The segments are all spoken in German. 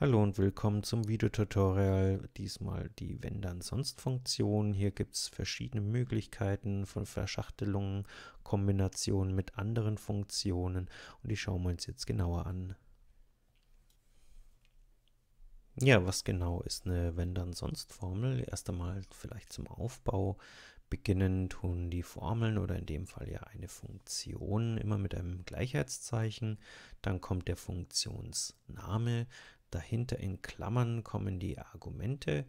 Hallo und willkommen zum Videotutorial. Diesmal die Wenn dann sonst Funktion. Hier gibt es verschiedene Möglichkeiten von Verschachtelungen, Kombinationen mit anderen Funktionen und die schauen wir uns jetzt genauer an. Ja, was genau ist eine Wenn dann sonst Formel? Erst einmal vielleicht zum Aufbau. Beginnen tun die Formeln oder in dem Fall ja eine Funktion immer mit einem Gleichheitszeichen. Dann kommt der Funktionsname, Dahinter in Klammern kommen die Argumente.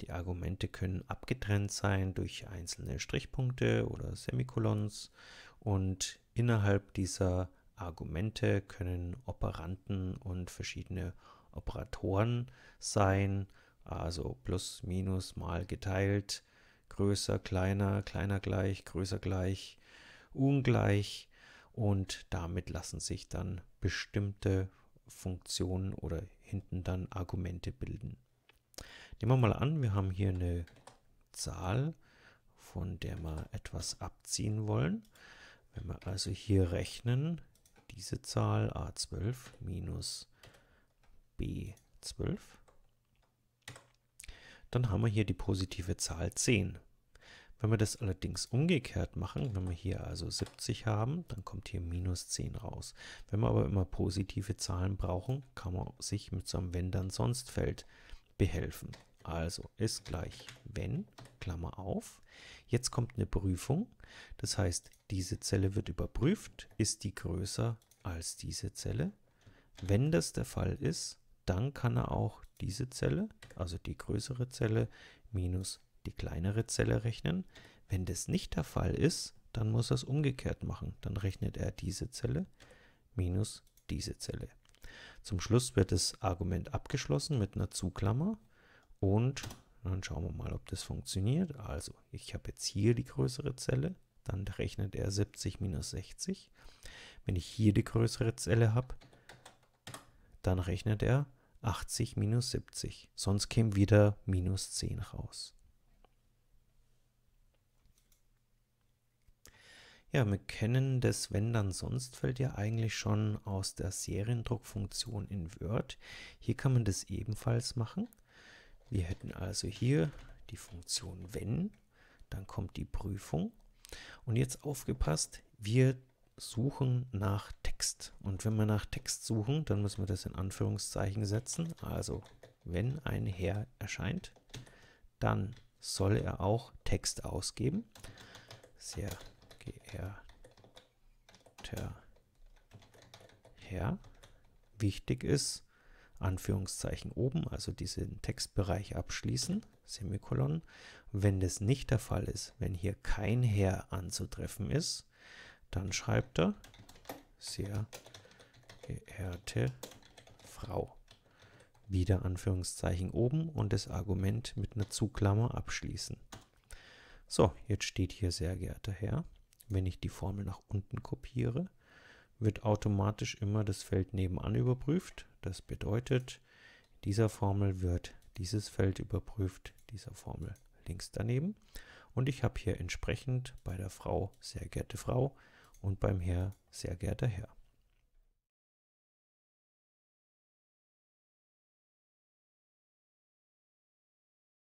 Die Argumente können abgetrennt sein durch einzelne Strichpunkte oder Semikolons und innerhalb dieser Argumente können Operanten und verschiedene Operatoren sein, also plus, minus, mal geteilt, größer, kleiner, kleiner gleich, größer gleich, ungleich und damit lassen sich dann bestimmte Funktionen oder hinten dann Argumente bilden. Nehmen wir mal an, wir haben hier eine Zahl, von der wir etwas abziehen wollen. Wenn wir also hier rechnen, diese Zahl a12 minus b12, dann haben wir hier die positive Zahl 10. Wenn wir das allerdings umgekehrt machen, wenn wir hier also 70 haben, dann kommt hier minus 10 raus. Wenn wir aber immer positive Zahlen brauchen, kann man sich mit so einem Wenn dann sonst Feld behelfen. Also ist gleich wenn, Klammer auf. Jetzt kommt eine Prüfung. Das heißt, diese Zelle wird überprüft. Ist die größer als diese Zelle? Wenn das der Fall ist, dann kann er auch diese Zelle, also die größere Zelle, minus die kleinere Zelle rechnen. Wenn das nicht der Fall ist, dann muss er es umgekehrt machen. Dann rechnet er diese Zelle minus diese Zelle. Zum Schluss wird das Argument abgeschlossen mit einer Zuklammer und dann schauen wir mal, ob das funktioniert. Also, ich habe jetzt hier die größere Zelle, dann rechnet er 70 minus 60. Wenn ich hier die größere Zelle habe, dann rechnet er 80 minus 70. Sonst käme wieder minus 10 raus. Ja, wir kennen das Wenn dann sonst fällt ja eigentlich schon aus der Seriendruckfunktion in Word. Hier kann man das ebenfalls machen. Wir hätten also hier die Funktion Wenn, dann kommt die Prüfung. Und jetzt aufgepasst, wir suchen nach Text. Und wenn wir nach Text suchen, dann müssen wir das in Anführungszeichen setzen. Also, wenn ein Herr erscheint, dann soll er auch Text ausgeben. Sehr geehrter Herr. Wichtig ist, Anführungszeichen oben, also diesen Textbereich abschließen, Semikolon. Wenn das nicht der Fall ist, wenn hier kein Herr anzutreffen ist, dann schreibt er sehr geehrte Frau. Wieder Anführungszeichen oben und das Argument mit einer Zuklammer abschließen. So, jetzt steht hier sehr geehrter Herr wenn ich die Formel nach unten kopiere, wird automatisch immer das Feld nebenan überprüft. Das bedeutet, dieser Formel wird dieses Feld überprüft, dieser Formel links daneben. Und ich habe hier entsprechend bei der Frau sehr geehrte Frau und beim Herr sehr geehrter Herr.